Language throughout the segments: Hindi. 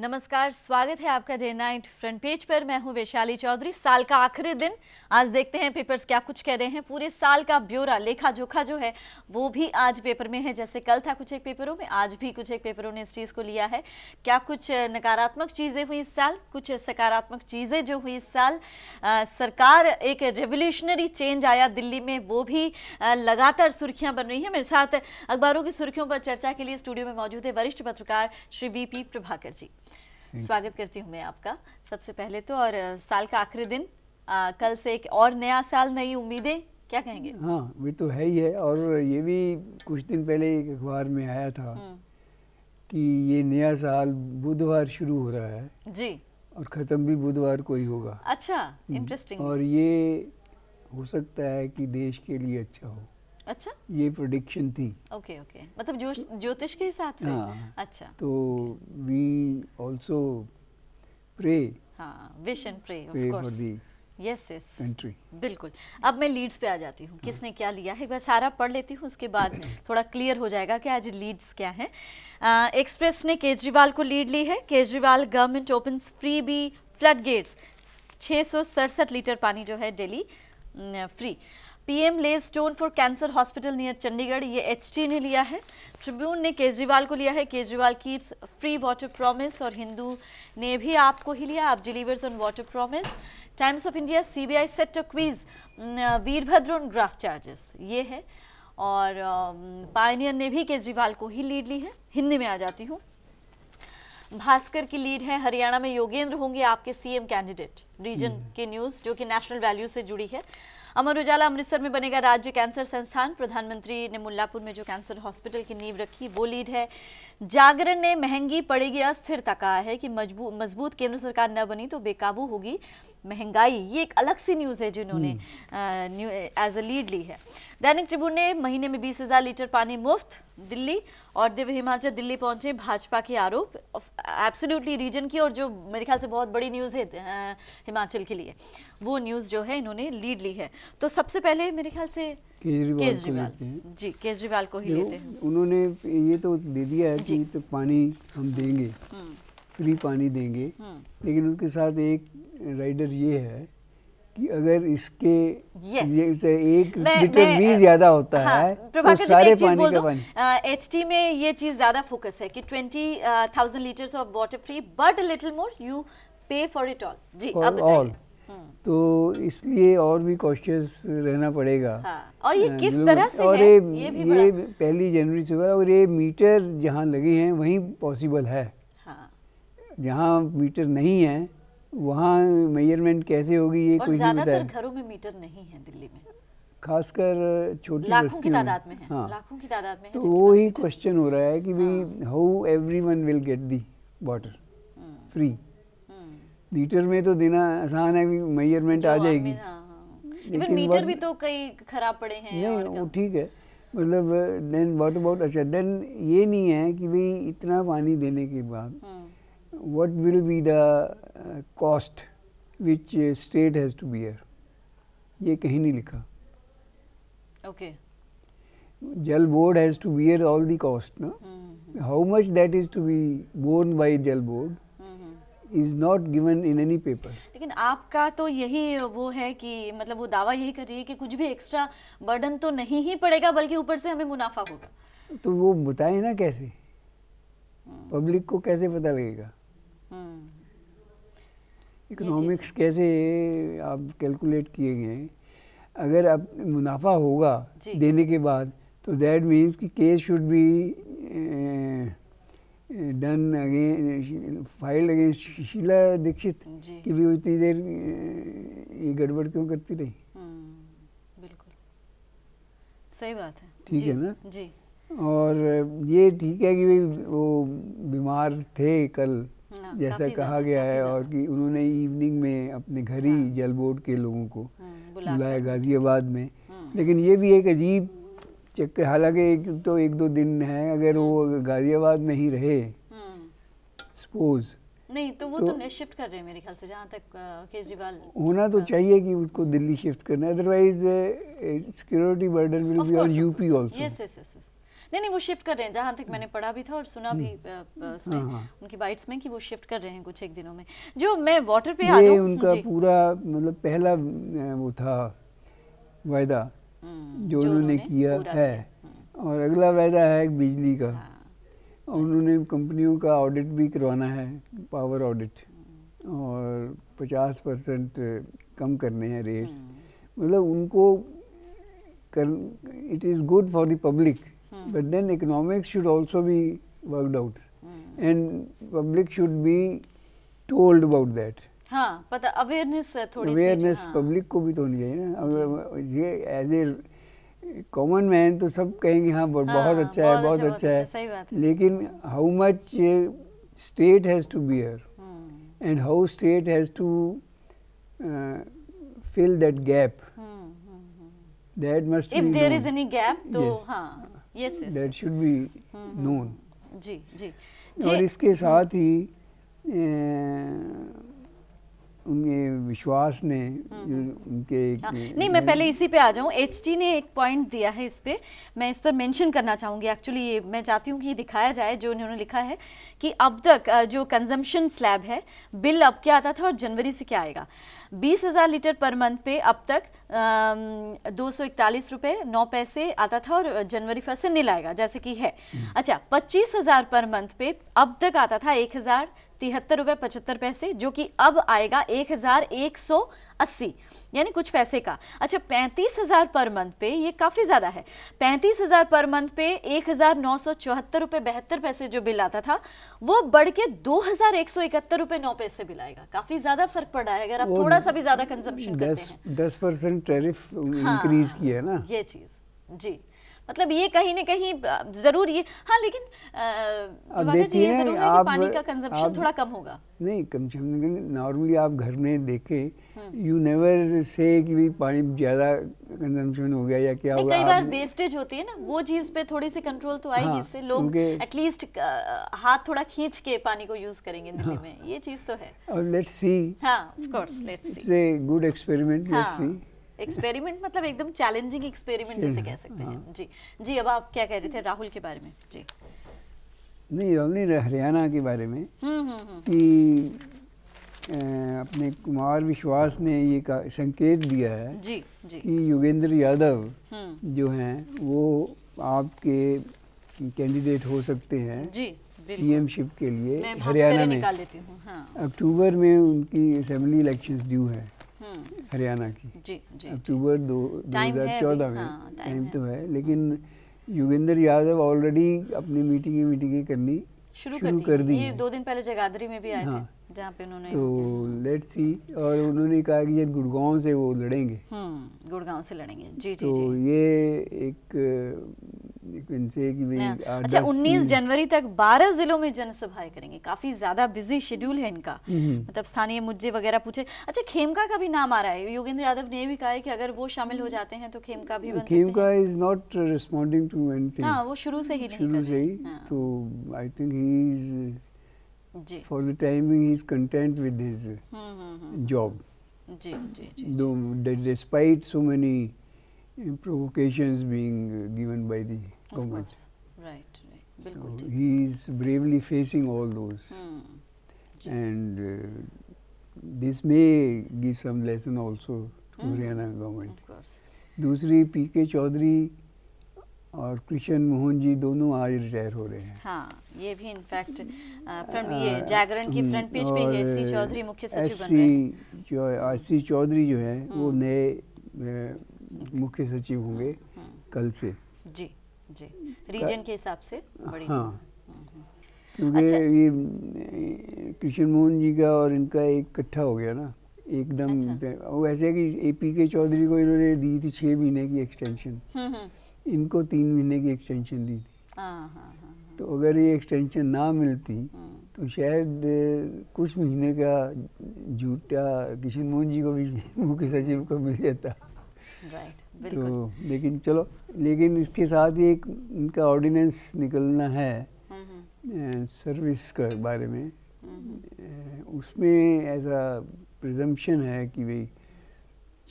नमस्कार स्वागत है आपका डे नाइट फ्रंट पेज पर मैं हूं वैशाली चौधरी साल का आखिरी दिन आज देखते हैं पेपर्स क्या कुछ कह रहे हैं पूरे साल का ब्यौरा लेखा जोखा जो है वो भी आज पेपर में है जैसे कल था कुछ एक पेपरों में आज भी कुछ एक पेपरों ने इस चीज़ को लिया है क्या कुछ नकारात्मक चीज़ें हुई इस साल कुछ सकारात्मक चीज़ें जो हुई इस साल आ, सरकार एक रेवोल्यूशनरी चेंज आया दिल्ली में वो भी लगातार सुर्खियाँ बन रही हैं मेरे साथ अखबारों की सुर्खियों पर चर्चा के लिए स्टूडियो में मौजूद है वरिष्ठ पत्रकार श्री वी पी प्रभाकर जी स्वागत करती हूँ मैं आपका सबसे पहले तो और साल का आखिरी दिन आ, कल से एक और नया साल नई उम्मीदें क्या कहेंगे हाँ वे तो है ही है और ये भी कुछ दिन पहले एक अखबार में आया था हम्म। कि ये नया साल बुधवार शुरू हो रहा है जी और ख़त्म भी बुधवार को ही होगा अच्छा इंटरेस्टिंग हम्म। और ये हो सकता है कि देश के लिए अच्छा हो अच्छा ये प्रोडिक्शन थी ओके ओके मतलब ज्योतिष के हिसाब से हाँ, अच्छा तो वी आल्सो प्रे हाँ wish and pray of course for yes yes country बिल्कुल अब मैं लीड्स पे आ जाती हूँ किसने क्या लिया है एक बार सारा पढ़ लेती हूँ उसके बाद थोड़ा क्लियर हो जाएगा कि आज लीड्स क्या हैं एक्सप्रेस ने केजरीवाल को लीड ली है Kejriwal government open free be flood gates छः लीटर पानी जो है daily free PM lay stone for cancer hospital near Chandigarh ये एचटी ने लिया है ट्रिब्यून ने केजरीवाल को लिया है Kejriwal keeps free water promise और हिंदू ने भी आपको ही लिया AAP delivers on water promise Times of India CBI set a quiz Virbhadra on graft charges ये है और पायनियर ने भी केजरीवाल को ही लीड ली है हिंदी में आ जाती हूँ भास्कर की लीड है हरियाणा में योगेंद्र होंगे आपके सीएम कैंडिडेट रीजन हम्म। की न्यूज़ जो कि नेशनल वैल्यू से जुड़ी है अमर उजाला अमृतसर में बनेगा राज्य कैंसर संस्थान प्रधानमंत्री ने मुल्लापुर में जो कैंसर हॉस्पिटल की नींव रखी वो लीड है जागरण ने महंगी पड़ेगी अस्थिरता कहा है कि मजबूत केंद्र सरकार न बनी तो बेकाबू होगी महंगाई ये एक अलग सी न्यूज़ है जिन्होंने एज हम्म। अ लीड ली है दैनिक ट्रिब्यून ने महीने में बीस हज़ार लीटर पानी मुफ्त दिल्ली और दिव्य हिमाचल दिल्ली पहुंचे भाजपा के आरोप एब्सोल्युटली रीजन की और जो मेरे ख्याल से बहुत बड़ी न्यूज़ है हिमाचल के लिए वो न्यूज़ जो है इन्होंने लीड ली है तो सबसे पहले मेरे ख्याल से केजरीवाल को लेते हैं जी केजरीवाल को ही लेते हैं उन्होंने ये तो दे दिया है कि तो पानी हम देंगे हम्म। फ्री पानी देंगे हम्म। लेकिन उनके साथ एक राइडर ये है कि अगर इसके yes. ये एक लीटर भी ज्यादा होता हाँ, है तो सारे पानी का पानी एच टी में ये चीज ज्यादा फोकस है कि twenty thousand litre of water free but little more you pay for it all जी अब ऑल तो इसलिए और भी कॉशियस रहना पड़ेगा हाँ। और ये हाँ, किस तरह से और है? ये ये, ये पहली जनवरी से हुआ और ये मीटर जहाँ लगे हैं वहीं पॉसिबल है हाँ। जहाँ मीटर नहीं है वहाँ मेजरमेंट कैसे होगी ये कुछ नहीं बताया घरों में मीटर नहीं है दिल्ली में खासकर छोटी लाखों की तादाद में है हाँ। लाखों की तादाद में तो वो ही क्वेश्चन हो रहा है कि भाई how everyone will get the water free litre में तो देना आसान है मेजरमेंट आ जाएगी हाँ, हाँ। लेकिन मीटर भी तो कई खराब पड़े हैं नहीं वो ठीक है मतलब देन व्हाट अबाउट अच्छा देन ये नहीं है कि भाई इतना पानी देने के बाद what will be the cost which state has to bear ये कहीं नहीं लिखा okay Jal board has to bear all the cost ना how much that is to be borne by Jal board is not given in any paper लेकिन आपका तो यही वो है कि मतलब वो दावा यही कर रही है कि कुछ भी एक्स्ट्रा बर्डन तो नहीं ही पड़ेगा बल्कि ऊपर से हमें मुनाफा होगा तो वो बताए ना कैसे पब्लिक हम्म। को कैसे पता लगेगा इकोनॉमिक्स हम्म। कैसे आप कैलकुलेट किए गए अगर अब मुनाफा होगा देने के बाद तो दैट मीन्स कि case should be done again file against Sheila Dikshit कि भी इतनी देर ये गड़बड़ क्यों करती रही हम्म, बिल्कुल सही बात है ठीक है ना जी और ये ठीक है कि वो बीमार थे कल हाँ, जैसा कहा गया है और कि उन्होंने इवनिंग में अपने घर ही हाँ। जल बोर्ड के लोगों को हम्म, बुलाया गाजियाबाद में हम्म। लेकिन ये भी एक अजीब चक्कर हालांकि एक तो एक दो दिन है अगर वो हम्म। गाजियाबाद नहीं रहे सपोज हम्म। नहीं तो वो तो, तो शिफ्ट कर रहे हैं मेरे ख्याल से जहाँ तक केजरीवाल होना तो चाहिए कि उसको दिल्ली शिफ्ट करना otherwise security burden will be on UP also yes yes yes नहीं नहीं वो शिफ्ट कर रहे हैं जहाँ तक मैंने हम्म। पढ़ा भी था और सुना भी हाँ, उसमें हाँ। उनकी बाइट्स में कि वो शिफ्ट कर रहे हैं कुछ एक दिनों में जो मैं वाटर पे आ जाऊँ उनका पूरा मतलब पहला वो था वायदा हम्म, जो उन्होंने किया है हम्म। और अगला वायदा है बिजली का हाँ। और उन्होंने कंपनियों का ऑडिट भी करवाना है पावर ऑडिट और 50 परसेंट कम करने हैं रेट्स हम्म। मतलब उनको कर it is good for the public but then economics should also be worked out and public should be told about that awareness हाँ, पब्लिक हाँ। को भी तो होनी चाहिए ना ये एज ए कॉमन मैन तो सब कहेंगे हाँ, बहुत हाँ बहुत अच्छा है बहुत अच्छा, अच्छा, अच्छा है लेकिन how much state has to bear and how state has to fill that gap that must if there is any gap तो yes. हाँ, yes that should be known जी जी और इसके हम्म। साथ ही उनके विश्वास ने हम्म, हम्म। उनके हाँ, नहीं मैं पहले इसी पे आ जाऊँ एचटी ने एक पॉइंट दिया है इस पर मैं इस पर मेंशन करना चाहूँगी एक्चुअली ये मैं चाहती हूँ कि ये दिखाया जाए जो उन्होंने लिखा है कि अब तक जो कंजम्पशन स्लैब है बिल अब क्या आता था और जनवरी से क्या आएगा बीस हज़ार लीटर पर मंथ पे अब तक दो सौ इकतालीस रुपये नौ पैसे आता था और जनवरी फर्स्ट से नहीं लाएगा जैसे कि है हम्म। अच्छा पच्चीस हज़ार पर मंथ पे अब तक आता था एक हज़ार तिहत्तर रुपये पचहत्तर पैसे जो कि अब आएगा एक हज़ार एक सौ अस्सी यानी कुछ पैसे का अच्छा पैंतीस हज़ार पर मंथ पे ये काफ़ी ज़्यादा है पैंतीस हज़ार पर मंथ पे एक हज़ार नौ सौ चौहत्तर रुपये बहत्तर पैसे जो बिल आता था वो बढ़ के दो हज़ार एक सौ इकहत्तर रुपये नौ पैसे बिल आएगा काफ़ी ज़्यादा फर्क पड़ा है अगर आप थोड़ा सा भी ज़्यादा कंजम्पशन करते हैं दस परसेंट टैरिफ इंक्रीज हाँ, किया है ना ये चीज़ जी मतलब ये कहीं ना कहीं जरूर ये हाँ लेकिन आ, जी ये देखिए आप कि पानी का आप, थोड़ा कम होगा नहीं कम से कम नॉर्मली आप घर में देखें यू नेवर से कि भी पानी ज़्यादा कंजम्पशन हो गया या क्या होगा कई बार वेस्टेज होती है ना वो चीज़ पे थोड़ी सी कंट्रोल तो आएगी हाँ, इससे लोग एटलीस्ट हाथ थोड़ा खींच के पानी को यूज़ करेंगे दिल्ली हाँ, में ये चीज़ तो है और लेट्स सी हाँ of course let's see it's a good experiment let's see experiment मतलब एकदम चैलेंजिंग एक्सपेरिमेंट जैसे कह सकते हैं हाँ। जी जी अब आप क्या कह रहे थे राहुल के बारे में जी नहीं राहुल हरियाणा के बारे में हम्म, हम्म, हम्म। कि अपने कुमार विश्वास ने ये का संकेत दिया है जी, जी। कि योगेंद्र यादव जो हैं वो आपके कैंडिडेट हो सकते हैं एम सीएमशिप के लिए हरियाणा में हाँ। अक्टूबर में उनकी असेंबली इलेक्शंस ड्यू है हरियाणा की अक्टूबर दो हजार चौदह में टाइम हाँ, तो है लेकिन योगेंद्र यादव ऑलरेडी अपनी मीटिंग मीटिंग करनी शुरू, कर दी दो दिन पहले जगाधरी में भी आए हाँ, थे जहाँ पे उन्होंने तो लेट सी और उन्होंने कहा कि ये गुड़गांव से वो लड़ेंगे हम्म, गुड़गांव से लड़ेंगे जी जी तो ये एक अच्छा 19 जनवरी तक 12 जिलों में जनसभाएं करेंगे काफी ज्यादा बिजी शेड्यूल है इनका हम्म। मतलब स्थानीय मुद्दे वगैरह पूछे अच्छा खेमका का भी नाम आ रहा है योगेंद्र यादव ने भी कहा है कि अगर वो शामिल हो हम्म। जाते हैं तो खेमका भी Khemka is not to anything हां वो शुरू से ही हाँ। तो I think he is for the timing he is content with his job जी जी जी despite so many provocations being given by the of government. Course. Right, right. So he is bravely facing all those. Hmm. And uh, this may give some lesson also to hmm. Haryana government. Of course. दूसरी पी के चौधरी और कृष्ण मोहन जी दोनों आज रिटायर हो रहे हैं हाँ ये भी इनफैक्ट फ्रंट ये जागरण की फ्रंट पेज पे एस सी चौधरी मुख्य सचिव बन रहे हैं जो एस सी चौधरी जो है वो नए मुख्य सचिव होंगे कल से जी रीजन के हिसाब से बड़ी हाँ हम्म, हम्म। क्योंकि अच्छा। ये कृष्ण मोहन जी का और इनका एक इकट्ठा हो गया ना एकदम अच्छा। वो ऐसे कि ए पी के चौधरी को इन्होंने दी थी छः महीने की एक्सटेंशन हम्म, इनको तीन महीने की एक्सटेंशन दी थी हाँ, हाँ, हाँ, तो अगर ये एक्सटेंशन ना मिलती तो शायद कुछ महीने का झूठा किशन मोहन जी को भी मुख्य सचिव को मिल जाता राइट तो लेकिन चलो लेकिन इसके साथ ही एक उनका ऑर्डिनेंस निकलना है सर्विस हम्म, हम्म। के बारे में हम्म, उसमें ऐसा प्रिजम्पशन है कि भाई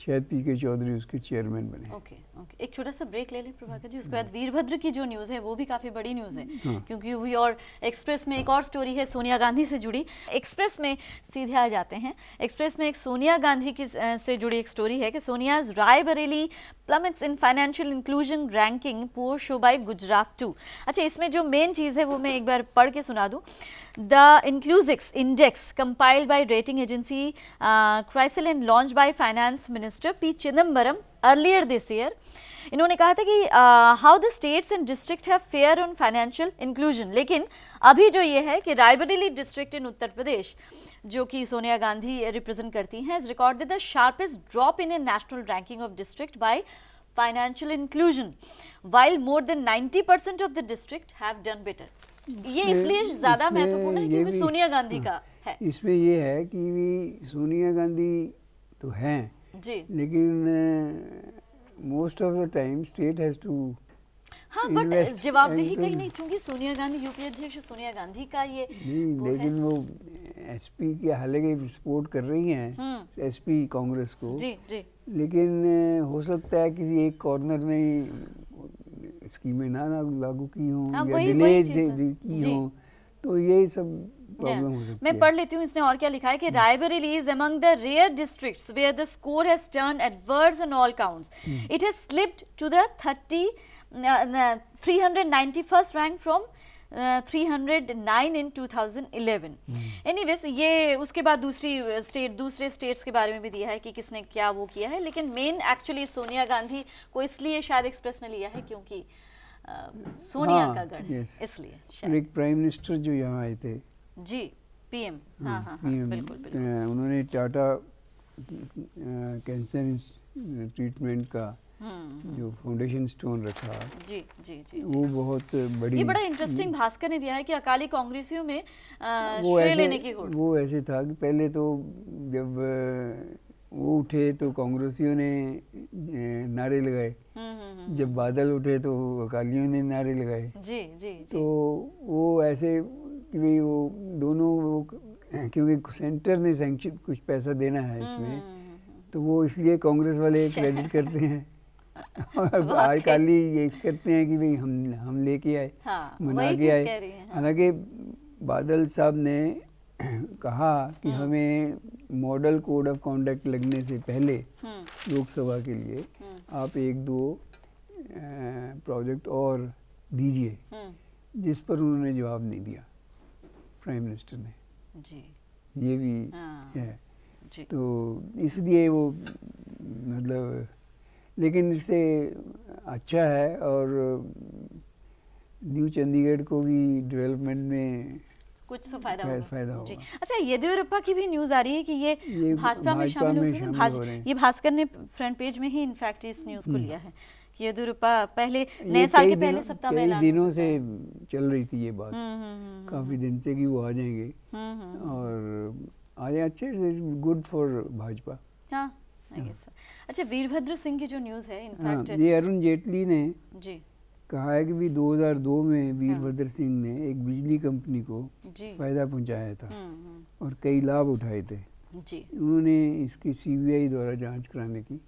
शायद पी के चौधरी उसके चेयरमैन बने ओके okay. okay. एक छोटा सा ब्रेक ले लें प्रभाकर जी उसके हाँ। बाद वीरभद्र की जो न्यूज़ है वो भी काफ़ी बड़ी न्यूज़ है हाँ। क्योंकि हुई और एक्सप्रेस में एक और स्टोरी है सोनिया गांधी से जुड़ी एक्सप्रेस में सीधे आ जाते हैं एक्सप्रेस में एक सोनिया गांधी की से जुड़ी एक स्टोरी है कि Sonia Raebareli plummets in financial inclusion ranking poor show by Gujarat too अच्छा इसमें जो मेन चीज़ है वो मैं एक बार पढ़ के सुना दूँ the Inclusix index compiled by rating agency CRISIL and launch by finance minister P Chidambaram earlier this year इन्होंने कहा था कि how the states and district have fare on financial inclusion लेकिन अभी जो ये है कि रायबरेली डिस्ट्रिक्ट इन उत्तर प्रदेश जो कि सोनिया गांधी रिप्रेजेंट करती हैं is recorded the sharpest drop in a national ranking of district by financial inclusion while more than ninety percent of the district have done better ये इसलिए ज़्यादा महत्वपूर्ण है क्योंकि सोनिया गांधी हाँ। का है इसमें ये है कि सोनिया गांधी तो हैं जी लेकिन most of the time state has to हाँ बट जवाबदेही कहीं नहीं चूंकि सोनिया गांधी यूपी अध्यक्ष सोनिया गांधी का ये नहीं वो लेकिन वो एसपी के हालांकि सपोर्ट कर रही हैं एसपी हम्म। कांग्रेस को जी जी लेकिन हो सकता है किसी एक कॉर्नर में स्कीमें ना लागू की हों हाँ, या डिले की हों तो ये सब प्रॉब्लम हो सकती मैं पढ़ लेती हूँ इसने और क्या लिखा है कि Raebareli is among the rare district where the score has turn adverse in all counts it has slipped to the 30 391st rank from three hundred nine in two 2011 anyways ये उसके बाद दूसरी स्टेट uh, दूसरे स्टेट्स के बारे में भी दिया है कि किसने क्या वो किया है लेकिन मेन एक्चुअली सोनिया गांधी को इसलिए शायद एक्सप्रेस ने लिया है क्योंकि आ, uh, सोनिया हाँ, का गढ़ yes. इसलिए एक प्राइम मिनिस्टर जो यहाँ आए थे जी पीएम हाँ हाँ, पीएम हाँ, हाँ, हाँ, बिल्कुल, बिल्कुल। उन्होंने टाटा कैंसर ट्रीटमेंट का हम्म। जो फाउंडेशन स्टोन रखा जी जी जी वो बहुत बड़ी ये बड़ा इंटरेस्टिंग भास्कर ने दिया है कि अकाली कांग्रेसियों में वो ऐसे, लेने की वो ऐसे था कि पहले तो जब वो उठे तो कांग्रेसियों ने नारे लगाए हम्म, हम्म, जब बादल उठे तो अकालियों ने नारे लगाए जी, जी तो वो ऐसे भाई वो दोनों वो क्योंकि सेंटर ने सेंक्शन कुछ पैसा देना है इसमें हम्म, हम्म, हम्म, तो वो इसलिए कांग्रेस वाले क्रेडिट करते हैं और ही ये करते हैं कि भाई हम हम लेके आए हाँ, मना के आए हालांकि बादल साहब ने कहा कि हाँ। हमें मॉडल कोड ऑफ कॉन्डक्ट लगने से पहले लोकसभा के लिए आप एक दो प्रोजेक्ट और दीजिए जिस पर उन्होंने जवाब नहीं दिया प्राइम मिनिस्टर ने जी ये भी हाँ, है जी। तो इसलिए वो मतलब लेकिन इससे अच्छा है और न्यू चंडीगढ़ को भी डेवलपमेंट में कुछ तो फायदा होगा फायदा होगा जी अच्छा येदियुरप्पा की भी न्यूज आ रही है कि ये, ये भाजपा में शामिल हो रहे हैं ये भास्कर ने फ्रंट पेज में ही इनफैक्ट इस न्यूज को हम्म। लिया है पहले नए साल के पहले सप्ताह में दिनों से चल रही थी ये बात हम्म, हम्म, हम्म, काफी दिन से कि वो आ जाएंगे और अच्छे गुड फॉर भाजपा हाँ, अच्छा वीरभद्र सिंह की जो न्यूज है हाँ, ये अरुण जेटली ने जी कहा है कि भी 2002 में हाँ। वीरभद्र सिंह ने एक बिजली कंपनी को फायदा पहुंचाया था और कई लाभ उठाए थे जी उन्होंने इसकी सीबीआई द्वारा जांच कराने की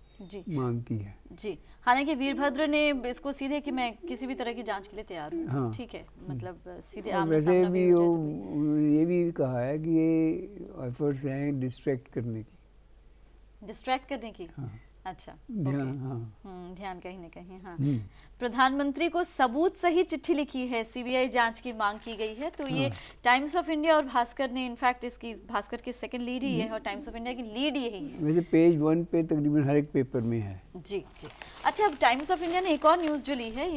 मांग की है जी हालांकि वीरभद्र ने इसको सीधे कि मैं किसी भी तरह की जांच के लिए तैयार हूँ हाँ। ठीक है मतलब हाँ। सीधे आमने वैसे भी तो वो ये भी कहा है कि ये एफर्ट्स हैं डिस्ट्रैक्ट करने की डिस्ट्रैक्ट करने की हाँ। अच्छा ध्यान हाँ हम्म, ध्यान कहीं ना कहीं हाँ हम्म। प्रधानमंत्री को सबूत सही चिट्ठी लिखी है सीबीआई जांच की मांग की गई है तो हाँ। ये टाइम्स ऑफ इंडिया और भास्कर ने इनफैक्ट इसकी भास्कर की सेकंड लीड ही है और टाइम्स ऑफ इंडिया की लीड यही है वैसे पेज वन पे तकरीबन हर एक पेपर में है जी जी अच्छा अब टाइम्स ऑफ इंडिया ने एक और न्यूज़ जो ली है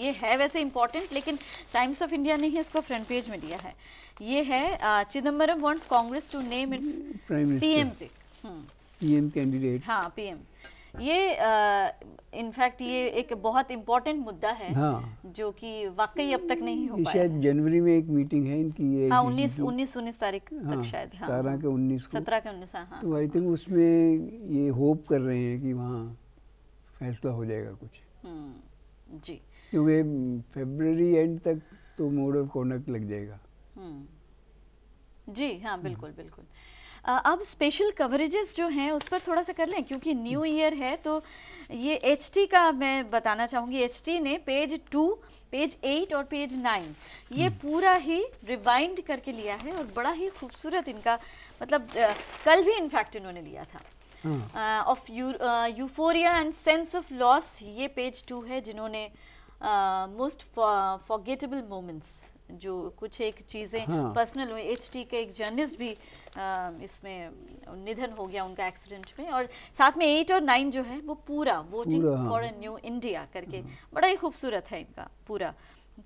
ये है वैसे इम्पोर्टेंट लेकिन टाइम्स ऑफ इंडिया ने ही इसको फ्रंट पेज में लिया है ये है Chidambaram wants Congress to name its P M P M candidate हाँ पी ये इनफैक्ट ये एक बहुत इम्पोर्टेंट मुद्दा है हाँ। जो कि वाकई अब तक नहीं हो पाया शायद जनवरी में एक मीटिंग है इनकी ये हाँ उन्नीस उन्नीस उन्नीस तारीख हाँ, तक शायद हाँ। सत्रह हाँ, के उन्नीस सत्रह के उन्नीस हाँ, हाँ। तो आई थिंक उसमें ये होप कर रहे हैं कि वहाँ फैसला हो जाएगा कुछ हम्म, जी क्योंकि फेबररी एंड तक तो मोड ऑफ कॉन्डक्ट लग जाएगा हम्म। जी हाँ बिल्कुल बिल्कुल अब स्पेशल कवरेजेस जो हैं उस पर थोड़ा सा कर लें क्योंकि न्यू ईयर है तो ये एच का मैं बताना चाहूँगी एच ने पेज टू पेज एट और पेज नाइन ये हम्म। पूरा ही रिवाइंड करके लिया है और बड़ा ही खूबसूरत इनका मतलब कल भी इनफैक्ट इन्होंने लिया था of euphoria and sense of loss ये पेज टू है जिन्होंने मोस्ट फॉरगेटेबल मोमेंट्स जो कुछ एक चीज़ें पर्सनल हाँ। हुई एच के एक जर्नलिस्ट भी आ, इसमें निधन हो गया उनका एक्सीडेंट में और साथ में एट और नाइन जो है वो पूरा वोटिंग फॉर हाँ। न्यू इंडिया करके हाँ। बड़ा ही खूबसूरत है इनका पूरा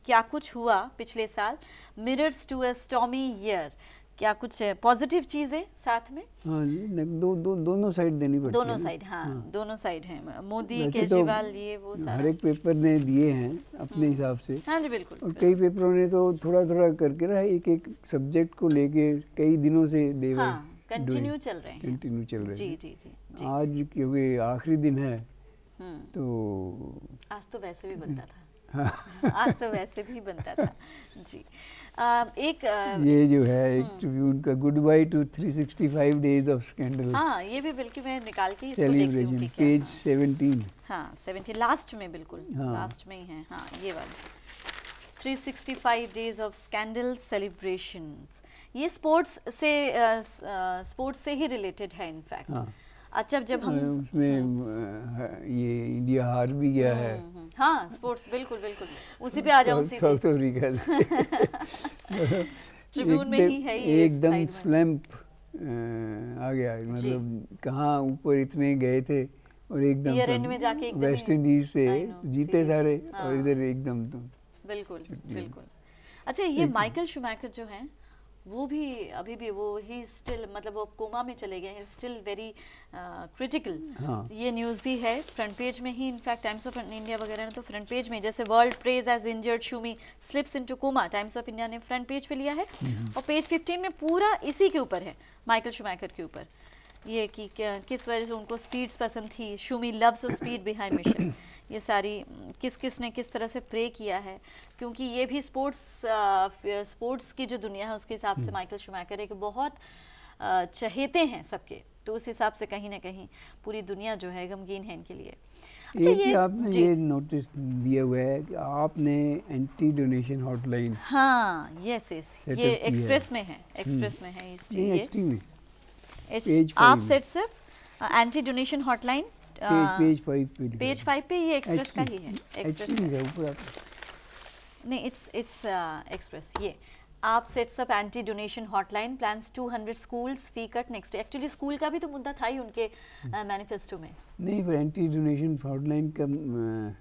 क्या कुछ हुआ पिछले साल mirrors to a stormy year क्या कुछ पॉजिटिव चीज़ है साथ में हाँ जी दो, दो, दोनों साइड देनी पड़ती दोनों साइड हाँ, हाँ दोनों साइड है मोदी तो केजरीवाल तो ये वो सारा हर एक पेपर ने दिए हैं अपने हाँ। हिसाब से हाँ जी बिल्कुल और कई पेपरों ने तो थोड़ा थोड़ा करके ना एक एक सब्जेक्ट को लेके कई दिनों से दे हाँ, कंटिन्यू चल रहे हैं कंटिन्यू चल रहे आज क्योंकि आखिरी दिन है हम्म। तो आज तो वैसे भी बनता था हाँ। आज तो वैसे भी बनता था जी Um, एक uh, ये जो है एक ट्रिब्यून हम्म। का good bye to 365 days of scandal हाँ ये भी बिल्कुल मैं निकाल के इसको देखती पेज 17 हाँ 17 लास्ट में बिल्कुल लास्ट हाँ। में ही है हाँ ये वाला 365 डेज ऑफ स्कैंडल सेलिब्रेशंस ये स्पोर्ट्स से स्पोर्ट्स uh, uh, से ही रिलेटेड है इनफैक्ट हाँ. अच्छा जब हम उसमें हाँ। हाँ, ये इंडिया हार भी गया हाँ, है हाँ स्पोर्ट्स बिल्कुल बिल्कुल उसी पे आ जाओ साउथ अफ्रीका तो ट्रिब्यून में ही है ये एकदम स्लैम्प आ गया मतलब कहाँ ऊपर इतने गए थे और एकदम वेस्ट इंडीज से जीते सारे और इधर एकदम तो बिल्कुल बिल्कुल अच्छा ये माइकल शुमैकर जो है वो भी अभी भी वो ही स्टिल मतलब वो कोमा में चले गए हैं स्टिल वेरी क्रिटिकल ये न्यूज़ भी है फ्रंट पेज में ही इनफैक्ट टाइम्स ऑफ इंडिया वगैरह ने तो फ्रंट पेज में जैसे world prays as injured Schumi slips into coma Times of India ने फ्रंट पेज पे लिया है हम्म। और पेज फिफ्टीन में पूरा इसी के ऊपर है माइकल शुमैकर के ऊपर ये कि किस वजह से उनको स्पीड्स पसंद थी Schumi loves speed behind mission ये सारी किस किस ने किस तरह से प्रे किया है क्योंकि ये भी स्पोर्ट्स स्पोर्ट्स की जो दुनिया है उसके हिसाब से माइकल हम्म। शुमाकर एक बहुत चहेते हैं सबके तो उस हिसाब से कहीं ना कहीं पूरी दुनिया जो है गमगीन है इनके लिए अच्छा, एक ये आपने ये नोटिस दिया हुआ है कि आपने एंटी डोनेशन हॉटलाइन हाँ यस यस ये एक्सप्रेस में है एक्सप्रेस हम्म। में है इस चीज़ में आप set anti donation hotline page page five पे ये एक्सप्रेस का ही है एक्सप्रेस नहीं इट्स इट्स एक्सप्रेस ये आप anti donation hotline 200 schools fee cut next actually school का भी तो मुद्दा था ही उनके मैनिफेस्टो uh, में नहीं पर एंटी डोनेशन हॉटलाइन का uh,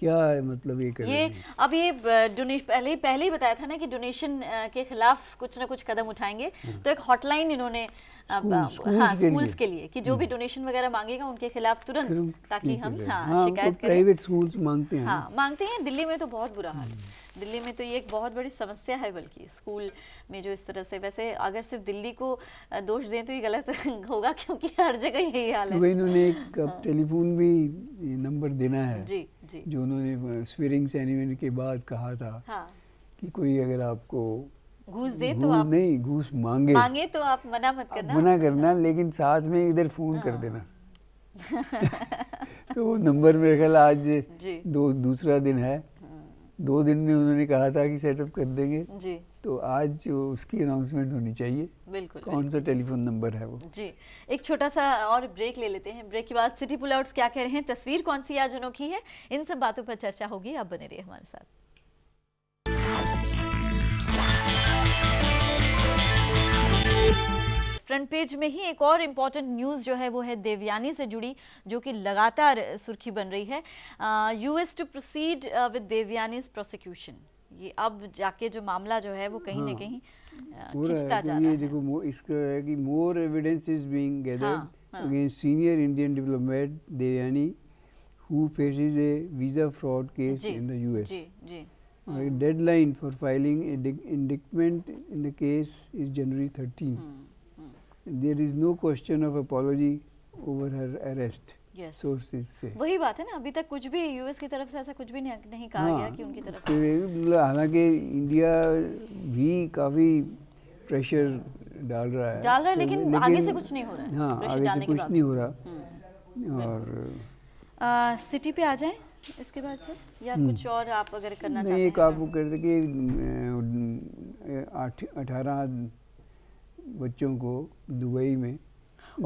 क्या है मतलब ये ये अब ये डोनेशन uh, पहले पहले ही बताया था ना कि डोनेशन के खिलाफ कुछ ना कुछ कदम उठाएंगे हाँ। तो एक हॉटलाइन इन्होंने स्कूल्स हाँ, के लिए कि जो भी डोनेशन hmm. वगैरह मांगेगा उनके खिलाफ तुरंत ताकि हम हाँ, हाँ, शिकायत प्राइवेट स्कूल्स मांगते हैं हाँ मांगते हैं दिल्ली में तो बहुत बुरा हाल hmm. दिल्ली में तो ये एक बहुत बड़ी समस्या है बल्कि स्कूल में जो इस तरह से वैसे अगर सिर्फ दिल्ली को दोष दें तो ये गलत होगा क्योंकि हर जगह यही हाल है इन्होंने एक टेलीफोन भी नंबर देना है जी जी जो उन्होंने स्वीरिंग के बाद कहा था हाँ। कि कोई अगर आपको घूस दे तो आप नहीं घूस मांगे मांगे तो आप मना मत करना मना करना लेकिन साथ में इधर फोन कर हाँ। देना तो वो नंबर मेरे ख्याल आज दो दूसरा दिन है हम्म। दो दिन में उन्होंने कहा था कि सेटअप कर देंगे जी तो आज उसकी अनाउंसमेंट होनी चाहिए बिल्कुल कौन सा टेलीफोन नंबर है वो जी एक छोटा सा और ब्रेक ले लेते हैं ब्रेक के बाद सिटी पुल क्या कह रहे हैं तस्वीर कौन सी आज अनोखी है इन सब बातों पर चर्चा होगी आप बने रहिए हमारे साथ फ्रंट पेज में ही एक और इम्पॉर्टेंट न्यूज़ जो है वो है देवयानी से जुड़ी जो कि लगातार सुर्खी बन रही है US to proceed with Devyani prosecution ये अब जाके जो मामला जो है वो कहीं ना हाँ। कहीं ये देखो इसका है कि more evidence is being gathered against senior Indian diplomat Devyani who faces a visa fraud case in the US deadline for filing indictment in the case is January thirteen there is no question of apology over her arrest sources से वही बात है ना अभी तक कुछ भी यूएस की तरफ से ऐसा कुछ भी नहीं, कहा गया हाँ। कि उनकी तरफ से मतलब हालांकि इंडिया भी काफ़ी प्रेशर डाल रहा है डाल रहा है तो लेकिन, लेकिन आगे से कुछ नहीं हो रहा है हाँ आगे से कुछ नहीं हो रहा हम्म। और सिटी पे आ जाए इसके बाद से या हम्म। कुछ और आप अगर करना चाहते हैं आप वो कर कि अठारह बच्चों को दुबई में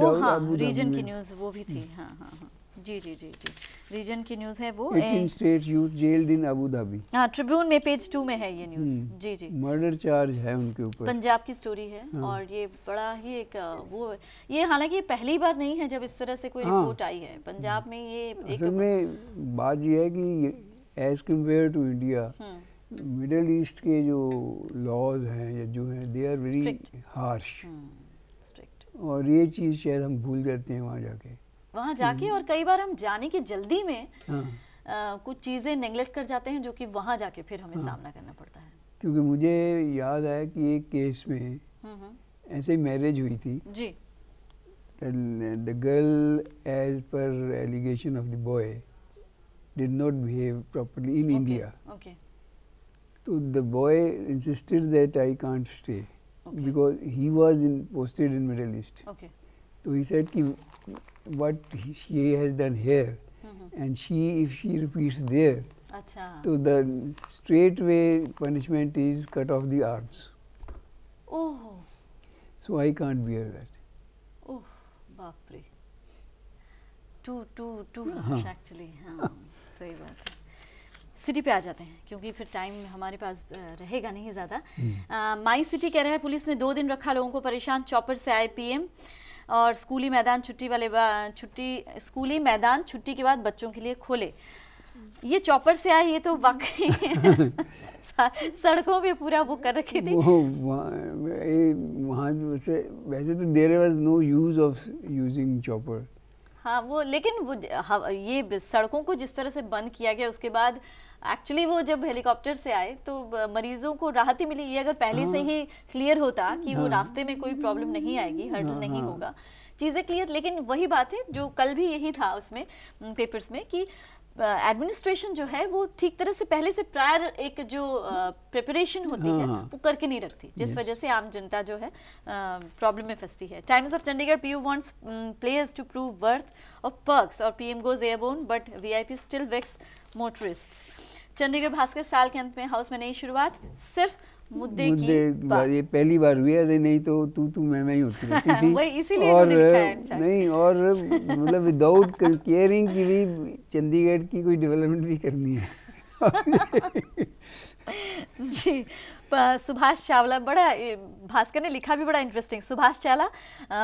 ओ हाँ रीजन की न्यूज़ वो भी थी हाँ हाँ हाँ जी जी जी जी रीजन की न्यूज़ है वो state youth jail in Abu Dhabi हाँ ट्रिब्यून में पेज टू में है ये न्यूज़ हम्म। जी जी मर्डर चार्ज है उनके ऊपर पंजाब की स्टोरी है हाँ। और ये बड़ा ही एक वो ये हालांकि पहली बार नहीं है जब इस तरह से कोई हाँ। रिपोर्ट आई है पंजाब में ये एक में बात ये है कि as compare to India middle east के जो लॉज हैं या जो हैं दे आर वेरी हार्श और ये चीज़ शायद हम भूल जाते हैं वहाँ जाके वहाँ जाके hmm. और कई बार हम जाने की जल्दी में हाँ। आ, कुछ चीज़ें नेग्लेक्ट कर जाते हैं जो कि वहाँ जाके फिर हमें हाँ। सामना करना पड़ता है क्योंकि मुझे याद आया कि एक केस में हम्म, हम्म। ऐसे ही मैरिज हुई थी जी द गर्ल एज पर allegation of the boy did not behave properly in India okay So, the boy insisted that I can't stay okay. because he was in, posted in Middle East. Okay. So, he said ki, what she has done here mm -hmm. and she if she repeats there, so the straightway punishment is cut off the arms. Oh. So, I can't bear that. Oh, बाप Too, too, too harsh actually. हाँ, सही um, सिटी पे आ जाते हैं क्योंकि फिर टाइम हमारे पास रहेगा नहीं ज़्यादा माई हम्म। सिटी कह रहा है पुलिस ने दो दिन रखा लोगों को परेशान चौपर से आए पीएम और स्कूली मैदान छुट्टी वाले छुट्टी स्कूली मैदान छुट्टी के बाद बच्चों के लिए खोले ये चौपर से आए ये तो वाकई सड़कों पे पूरा वो कर रखी थी वहाँ वैसे वैसे तो there was no use of using chopper हाँ वो लेकिन वो हाँ, ये सड़कों को जिस तरह से बंद किया गया उसके बाद एक्चुअली वो जब हेलीकॉप्टर से आए तो मरीजों को राहत ही मिली ये अगर पहले हाँ। से ही क्लियर होता कि हाँ। वो रास्ते में कोई प्रॉब्लम नहीं आएगी हर्डल हाँ। नहीं हाँ। होगा चीज़ें क्लियर लेकिन वही बात है जो कल भी यही था उसमें पेपर्स में कि एडमिनिस्ट्रेशन जो है वो ठीक तरह से पहले से प्रायर एक जो प्रिपरेशन होती है हाँ, हाँ। वो करके नहीं रखती जिस yes. वजह से आम जनता जो है प्रॉब्लम में फंसती है Times of Chandigarh PU wants players to prove worth of perks और PM goes airborne but VIP still vexes motorist Chandigarh Bhaskar साल के अंत में हाउस में नई शुरुआत सिर्फ मुद्दे, मुद्दे की बार ये पहली बार हुई है नहीं तो तू तू मैं मैं ही होती रहती थी इसीलिए और तो नहीं और मतलब विदाउट केयरिंग की भी चंडीगढ़ की कोई डेवलपमेंट भी करनी है जी सुभाष चावला बड़ा भास्कर ने लिखा भी बड़ा इंटरेस्टिंग सुभाष चावला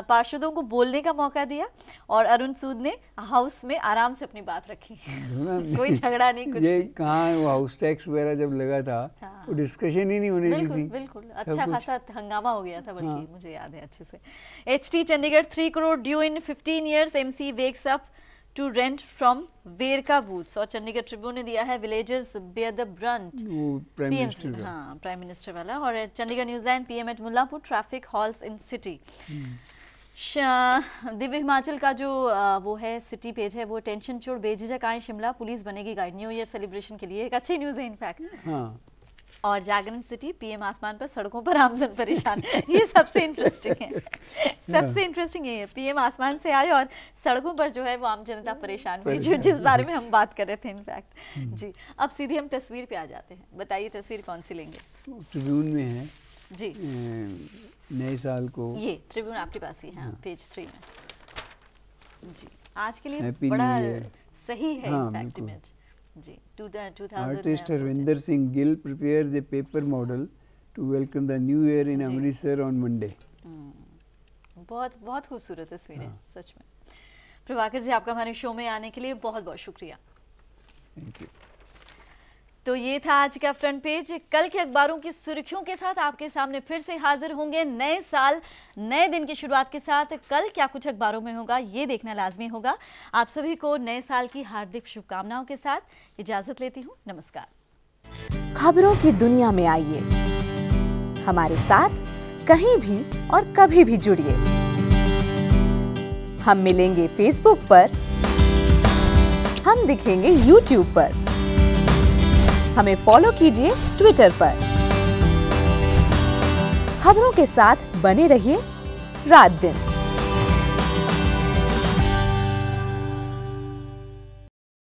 पार्षदों को बोलने का मौका दिया और अरुण सूद ने हाउस में आराम से अपनी बात रखी कोई झगड़ा नहीं कुछ ये कहाँ वो हाउस टैक्स वगैरह जब लगा था हाँ। वो डिस्कशन ही नहीं होने बिल्कुल थी। बिल्कुल अच्छा खासा हंगामा हो गया था बल्कि हाँ। मुझे याद है अच्छे से H Chandigarh three crore due in fifteen years M C wakes to rent from Verka booth और चंडीगढ़ ट्रिब्यून ने दिया है villagers bear the brunt prime minister वाला और Chandigarh New Zealand PM at Mullanpur traffic halts in city Divya Himachal का जो आ, वो है सिटी पेज है वो टेंशन छोड़ बेझिझक आए शिमला पुलिस बनेगी गाइड न्यू ईयर सेलिब्रेशन के लिए एक अच्छी न्यूज़ है इनफैक्ट हाँ और जागरण सिटी पीएम आसमान पर सड़कों पर आमजन परेशान ये सबसे इंटरेस्टिंग है सबसे इंटरेस्टिंग ये है पीएम आसमान से आए और सड़कों पर जो है वो आम जनता परेशान हुई जो जिस बारे में हम बात कर रहे थे इनफैक्ट हम्म। जी अब सीधे हम तस्वीर पे आ जाते हैं बताइए तस्वीर कौन सी लेंगे ट्रिब्यून में है जी नए साल को ये ट्रिब्यून आपके पास ही है पेज हाँ। थ्री में जी आज के लिए बड़ा सही है इनफैक्ट हाँ, इमेज जी 2000 artist Harvinder Singh Gill prepare the paper model to welcome the new year in Amritsar on Monday बहुत बहुत खूबसूरत तस्वीर है हाँ। सच में प्रभाकर जी आपका हमारे शो में आने के लिए बहुत बहुत शुक्रिया थैंक यू तो ये था आज का फ्रंट पेज कल के अखबारों की सुर्खियों के साथ आपके सामने फिर से हाजिर होंगे नए साल नए दिन की शुरुआत के साथ कल क्या कुछ अखबारों में होगा ये देखना लाजमी होगा आप सभी को नए साल की हार्दिक शुभकामनाओं के साथ इजाजत लेती हूँ नमस्कार खबरों की दुनिया में आइए हमारे साथ कहीं भी और कभी भी जुड़िए हम मिलेंगे फेसबुक पर हम दिखेंगे यूट्यूब पर हमें फॉलो कीजिए ट्विटर पर खबरों के साथ बने रहिए रात दिन